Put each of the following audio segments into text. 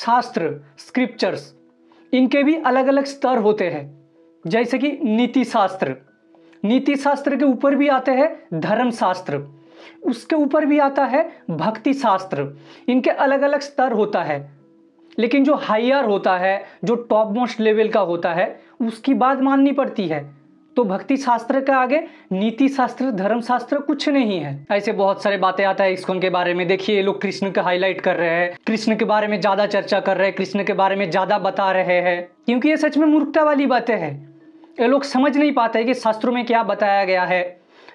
शास्त्र स्क्रिप्चर्स इनके भी अलग अलग स्तर होते हैं जैसे कि नीति शास्त्र नीति शास्त्र के ऊपर भी आते हैं धर्म शास्त्र उसके ऊपर भी आता है भक्ति शास्त्र इनके अलग अलग स्तर होता है लेकिन जो हाइयर होता है जो टॉप मोस्ट लेवल का होता है उसकी बात माननी पड़ती है तो भक्ति शास्त्र का आगे नीति शास्त्र धर्म शास्त्र कुछ नहीं है ऐसे बहुत सारे बातें आता है इसकोन के बारे में देखिए ये लोग कृष्ण का हाईलाइट कर रहे हैं कृष्ण के बारे में ज्यादा चर्चा कर रहे हैं कृष्ण के बारे में ज्यादा बता रहे हैं क्योंकि ये सच में मूर्खता वाली बातें हैं ये लोग समझ नहीं पाते कि शास्त्रों में क्या बताया गया है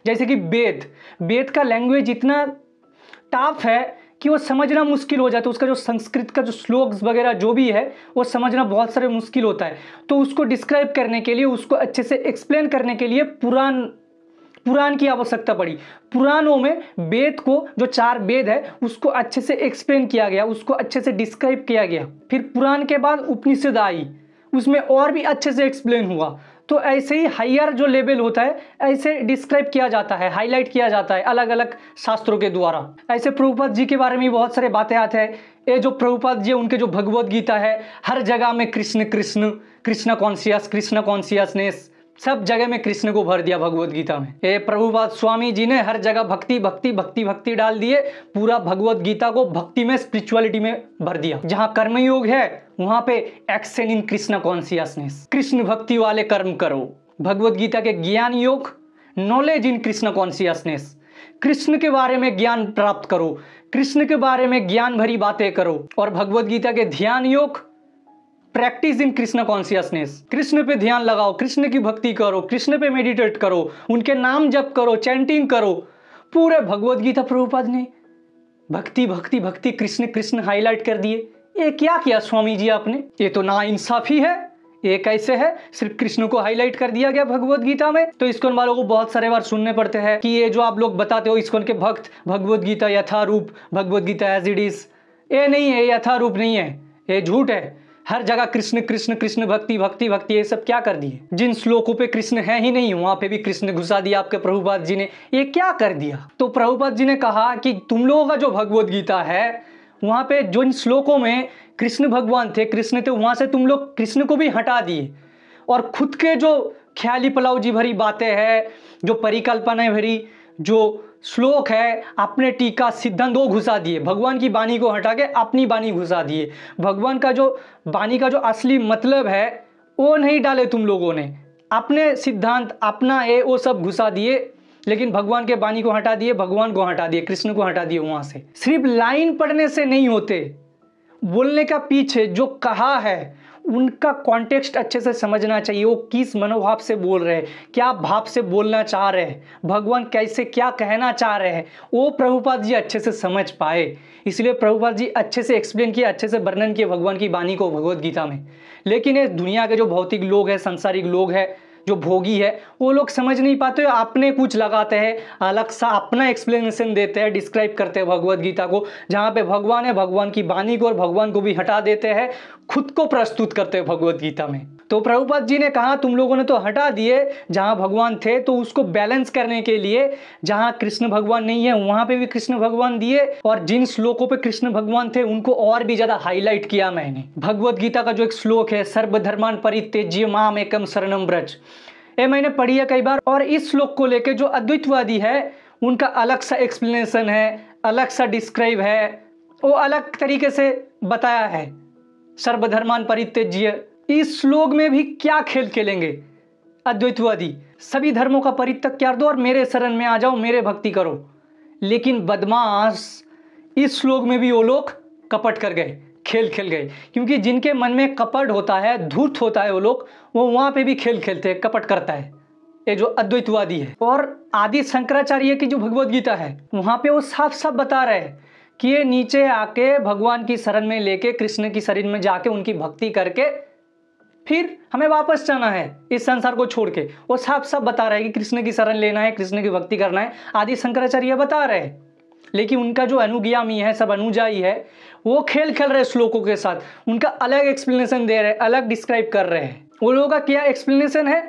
जैसे कि वेद वेद का लैंग्वेज इतना टाफ है कि वो समझना मुश्किल हो जाता है उसका जो संस्कृत का जो श्लोक्स वगैरह जो भी है वो समझना बहुत सारे मुश्किल होता है तो उसको डिस्क्राइब करने के लिए उसको अच्छे से एक्सप्लेन करने के लिए पुरान पुराण की आवश्यकता पड़ी पुराणों में वेद को जो चार वेद है उसको अच्छे से एक्सप्लेन किया गया उसको अच्छे से डिस्क्राइब किया गया फिर पुराण के बाद उपनिषद आई उसमें और भी अच्छे से एक्सप्लेन हुआ तो ऐसे ही हायर जो लेवल होता है ऐसे डिस्क्राइब किया जाता है हाईलाइट किया जाता है अलग अलग शास्त्रों के द्वारा ऐसे प्रभुपद जी के बारे में बहुत सारे बातें आते हैं ये जो प्रभुपाद जी उनके जो भगवद गीता है हर जगह में कृष्ण कृष्ण कृष्ण कॉन्सियस कृष्ण कॉन्सियसनेस सब जगह में कृष्ण को भर दिया भगवत गीता में ये प्रभुपाद स्वामी जी ने हर जगह भक्ति भक्ति भक्ति भक्ति डाल दिए पूरा भगवत गीता को भक्ति में स्पिरिचुअलिटी में भर दिया जहाँ कर्मयोग है वहां पे excel in Krishna consciousness Krishna भक्ति वाले कर्म करो भगवत गीता के ज्ञान योग knowledge in Krishna consciousness Krishna के बारे में ज्ञान प्राप्त करो कृष्ण के बारे में ज्ञान भरी बातें करो और भगवत गीता के ध्यान योग practice in Krishna consciousness Krishna पे ध्यान लगाओ कृष्ण की भक्ति करो कृष्ण पे मेडिटेट करो उनके नाम जप करो चैंटिंग करो पूरे भगवत गीता प्रभुपाद ने भक्ति भक्ति भक्ति कृष्ण कृष्ण हाईलाइट कर दिए ये क्या किया स्वामी जी आपने ये तो ना इंसाफी है ये कैसे है सिर्फ कृष्ण को हाईलाइट कर दिया गया भगवत गीता में तो इसकोन वालों को बहुत सारे बार सुनने पड़ते हैं कि ये जो आप लोग बताते हो इसको के भक्त Bhagavad Gita Yatharup Bhagavad Gita as it is ये नहीं है यथारूप नहीं है ये झूठ है हर जगह कृष्ण कृष्ण कृष्ण भक्ति भक्ति भक्ति ये सब क्या कर दिए जिन श्लोकों पे कृष्ण है ही नहीं वहाँ पे भी कृष्ण घुसा दिया आपके प्रभुपाद जी ने ये क्या कर दिया तो प्रभुपाद जी ने कहा कि तुम लोगों का जो भगवत गीता है वहाँ पे जो इन श्लोकों में कृष्ण भगवान थे कृष्ण थे वहाँ से तुम लोग कृष्ण को भी हटा दिए और खुद के जो ख्याली पलाव जी भरी बातें हैं जो परिकल्पनाएं भरी जो श्लोक है अपने टीका सिद्धांत वो घुसा दिए भगवान की बानी को हटा के अपनी बानी घुसा दिए भगवान का जो बानी का जो असली मतलब है वो नहीं डाले तुम लोगों ने अपने सिद्धांत अपना है वो सब घुसा दिए लेकिन भगवान के बाणी को हटा दिए भगवान को हटा दिए कृष्ण को हटा दिए वहाँ से सिर्फ लाइन पढ़ने से नहीं होते बोलने का पीछे जो कहा है उनका कॉन्टेक्स्ट अच्छे से समझना चाहिए वो किस मनोभाव से बोल रहे हैं क्या भाव से बोलना चाह रहे हैं भगवान कैसे क्या कहना चाह रहे हैं वो प्रभुपाद जी अच्छे से समझ पाए इसलिए प्रभुपाद जी अच्छे से एक्सप्लेन किए अच्छे से वर्णन किए भगवान की वाणी को भगवद गीता में लेकिन ये दुनिया के जो भौतिक लोग हैं संसारिक लोग हैं जो भोगी है वो लोग समझ नहीं पाते अपने कुछ लगाते हैं अलग सा अपना एक्सप्लेनेशन देते हैं डिस्क्राइब करते हैं भगवत गीता को जहाँ पे भगवान है भगवान की वाणी को और भगवान को भी हटा देते हैं खुद को प्रस्तुत करते हैं भगवत गीता में तो प्रभुपाद जी ने कहा तुम लोगों ने तो हटा दिए जहाँ भगवान थे तो उसको बैलेंस करने के लिए जहाँ कृष्ण भगवान नहीं है वहाँ पे भी कृष्ण भगवान दिए और जिन श्लोकों पे कृष्ण भगवान थे उनको और भी ज़्यादा हाईलाइट किया मैंने भगवत गीता का जो एक श्लोक है सर्वधर्मान परित्यज्य माम एकम शरणम ब्रज ये मैंने पढ़ी है कई बार और इस श्लोक को लेकर जो अद्वितवादी है उनका अलग सा एक्सप्लेनेशन है अलग सा डिस्क्राइब है वो अलग तरीके से बताया है सर्वधर्मान परित्यज्य इस श्लोक में भी क्या खेल खेलेंगे अद्वैतवादी सभी धर्मों का परित्यक कर दो और मेरे शरण में आ जाओ मेरे भक्ति करो लेकिन बदमाश इस श्लोक में भी वो लोग कपट कर गए खेल खेल गए क्योंकि जिनके मन में कपट होता है धूर्त होता है वो लोग वो वहाँ पे भी खेल खेलते हैं कपट करता है ये जो अद्वैतवादी है और आदि शंकराचार्य की जो भगवद गीता है वहाँ पे वो साफ साफ बता रहे हैं कि ये नीचे आके भगवान की शरण में लेके कृष्ण की शरीर में जाके उनकी भक्ति करके फिर हमें वापस जाना है इस संसार को छोड़ के वो साफ साफ बता रहे हैं कि कृष्ण की शरण लेना है कृष्ण की भक्ति करना है आदि शंकराचार्य बता रहे हैं लेकिन उनका जो अनुज्ञामी है सब अनुजाई है वो खेल खेल रहे श्लोकों के साथ उनका अलग एक्सप्लेनेशन दे रहे अलग डिस्क्राइब कर रहे हैं वो लोगों का क्या एक्सप्लेनेशन है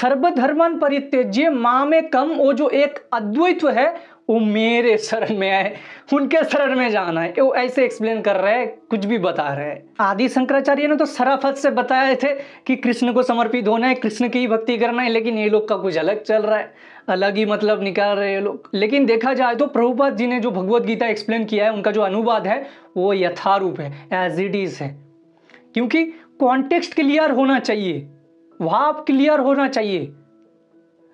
सर्वधर्मान परित्यज्य माँ में कम वो जो एक अद्वैत है वो मेरे शरण में आए उनके शरण में जाना है वो ऐसे एक्सप्लेन कर रहा है कुछ भी बता रहे हैं आदि शंकराचार्य ने तो सराफत से बताए थे कि कृष्ण को समर्पित होना है कृष्ण की ही भक्ति करना है लेकिन ये लोग का कुछ अलग चल रहा है अलग ही मतलब निकाल रहे हैं लोग लेकिन देखा जाए तो प्रभुपाद जी ने जो भगवद गीता एक्सप्लेन किया है उनका जो अनुवाद है वो यथारूप है एज इट इज़ है क्योंकि कॉन्टेक्स्ट क्लियर होना चाहिए भाव क्लियर होना चाहिए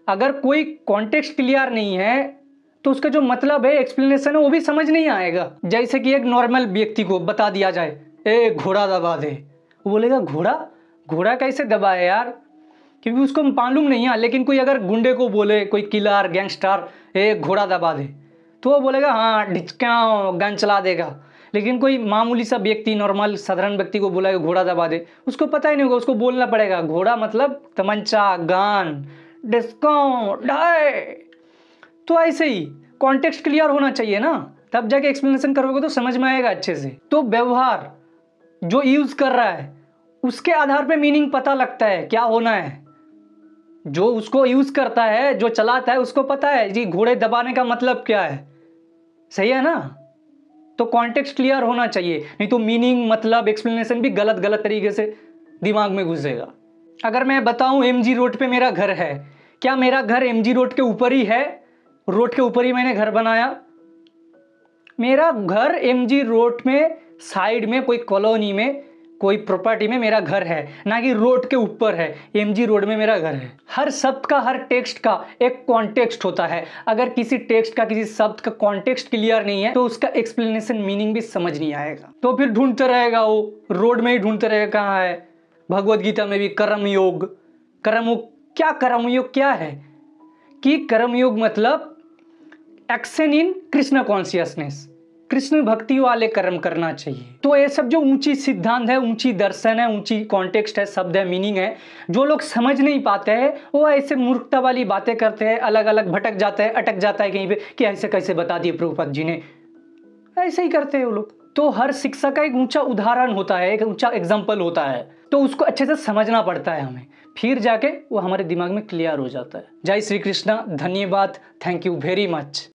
अगर कोई कॉन्टेक्स्ट क्लियर नहीं है तो उसका जो मतलब है एक्सप्लेनेशन है वो भी समझ नहीं आएगा जैसे कि एक नॉर्मल व्यक्ति को बता दिया जाए ए घोड़ा दबा दे वो बोलेगा घोड़ा घोड़ा कैसे दबाए यार क्योंकि उसको मालूम नहीं है लेकिन कोई अगर गुंडे को बोले कोई किलर गैंगस्टर ए घोड़ा दबा दे तो वो बोलेगा हाँ ढिचका गन चला देगा लेकिन कोई मामूली सा व्यक्ति नॉर्मल साधारण व्यक्ति को बोला घोड़ा दबा दे उसको पता ही नहीं होगा उसको बोलना पड़ेगा घोड़ा मतलब तमंचा गान डिस्काउंट डाय तो ऐसे ही कॉन्टेक्स्ट क्लियर होना चाहिए ना तब जाके एक्सप्लेनेशन करोगे तो समझ में आएगा अच्छे से तो व्यवहार जो यूज़ कर रहा है उसके आधार पे मीनिंग पता लगता है क्या होना है जो उसको यूज़ करता है जो चलाता है उसको पता है जी घोड़े दबाने का मतलब क्या है सही है ना तो कॉन्टेक्स्ट क्लियर होना चाहिए नहीं तो मीनिंग मतलब एक्सप्लेनेशन भी गलत गलत तरीके से दिमाग में घुसेगा अगर मैं बताऊं एमजी रोड पे मेरा घर है क्या मेरा घर एमजी रोड के ऊपर ही है रोड के ऊपर ही मैंने घर बनाया मेरा घर एमजी रोड में साइड में कोई कॉलोनी में कोई प्रॉपर्टी में मेरा घर है ना कि रोड के ऊपर है एमजी रोड में मेरा घर है हर शब्द का हर टेक्स्ट का एक कॉन्टेक्स्ट होता है अगर किसी टेक्स्ट का किसी शब्द का कॉन्टेक्स्ट क्लियर नहीं है तो उसका एक्सप्लेनेशन मीनिंग भी समझ नहीं आएगा तो फिर ढूंढते रहेगा वो रोड में ही ढूंढते रहेगा कहाँ है भगवदगीता में भी कर्मयोग कर्मयोग कर्म क्या कर्मयोग क्या है कि कर्मयोग मतलब action in Krishna consciousness Krishna भक्ति वाले कर्म करना चाहिए तो ये सब जो ऊंची सिद्धांत है ऊंची दर्शन है ऊंची कॉन्टेक्स्ट है शब्द है मीनिंग है जो लोग समझ नहीं पाते हैं वो ऐसे मूर्खता वाली बातें करते हैं अलग अलग भटक जाता है अटक जाता है कहीं पे कि ऐसे कैसे बता दिए प्रभुपद जी ने ऐसे ही करते हैं वो लोग तो हर शिक्षा का एक ऊंचा उदाहरण होता है एक ऊंचा एग्जाम्पल होता है तो उसको अच्छे से समझना पड़ता है हमें फिर जाके वो हमारे दिमाग में क्लियर हो जाता है जय श्री कृष्णा धन्यवाद थैंक यू वेरी मच